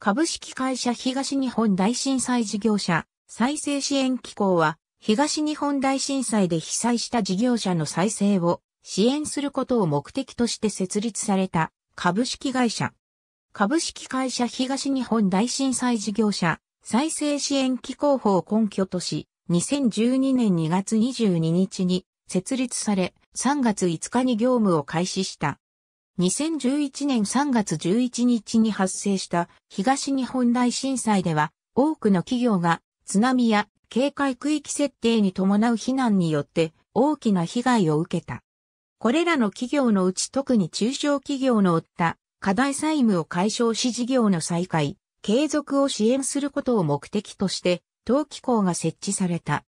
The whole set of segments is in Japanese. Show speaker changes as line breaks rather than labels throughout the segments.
株式会社東日本大震災事業者再生支援機構は東日本大震災で被災した事業者の再生を支援することを目的として設立された株式会社。株式会社東日本大震災事業者再生支援機構法を根拠とし、2012年2月22日に設立され、3月5日に業務を開始した。2011年3月11日に発生した東日本大震災では多くの企業が津波や警戒区域設定に伴う避難によって大きな被害を受けた。これらの企業のうち特に中小企業の負った課題債務を解消し事業の再開、継続を支援することを目的として当機構が設置された。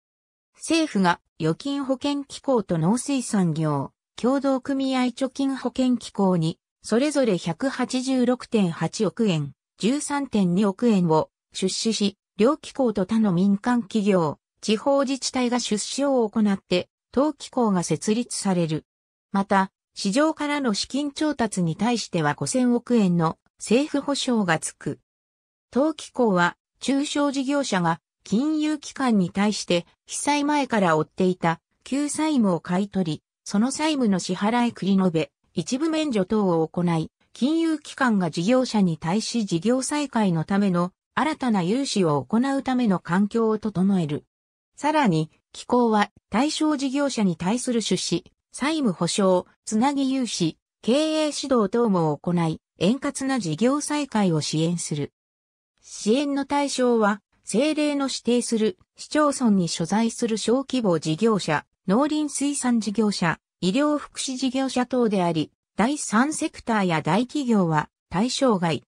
政府が預金保険機構と農水産業、共同組合貯金保険機構に、それぞれ186.8億円、13.2億円を出資し、両機構と他の民間企業、地方自治体が出資を行って、当機構が設立される。また、市場からの資金調達に対しては5000億円の政府保証がつく。当機構は、中小事業者が金融機関に対して被災前から追っていた救済務を買い取り、その債務の支払い繰り延べ、一部免除等を行い、金融機関が事業者に対し事業再開のための新たな融資を行うための環境を整える。さらに、機構は対象事業者に対する出資、債務保証、つなぎ融資、経営指導等も行い、円滑な事業再開を支援する。支援の対象は、政令の指定する市町村に所在する小規模事業者、農林水産事業者、医療福祉事業者等であり、第三セクターや大企業は対象外。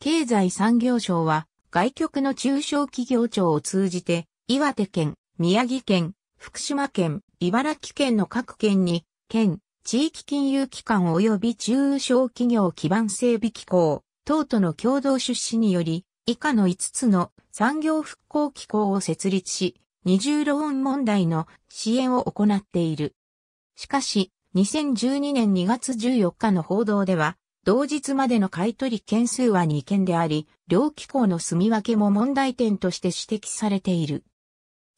経済産業省は外局の中小企業庁を通じて岩手県、宮城県、福島県、茨城県の各県に県、地域金融機関及び中小企業基盤整備機構等との共同出資により以下の5つの産業復興機構を設立し、二重ローン問題の支援を行っている。しかし、2012年2月14日の報道では、同日までの買取件数は2件であり、両機構の住み分けも問題点として指摘されている。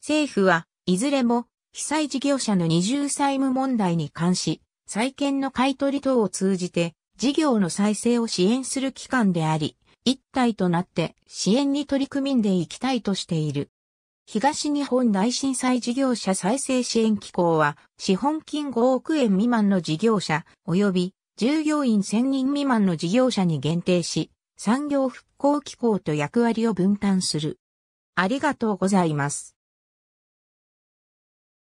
政府はいずれも被災事業者の二重債務問題に関し、債権の買取等を通じて事業の再生を支援する機関であり、一体となって支援に取り組んでいきたいとしている。東日本大震災事業者再生支援機構は、資本金5億円未満の事業者、及び従業員1000人未満の事業者に限定し、産業復興機構と役割を分担する。ありがとうございます。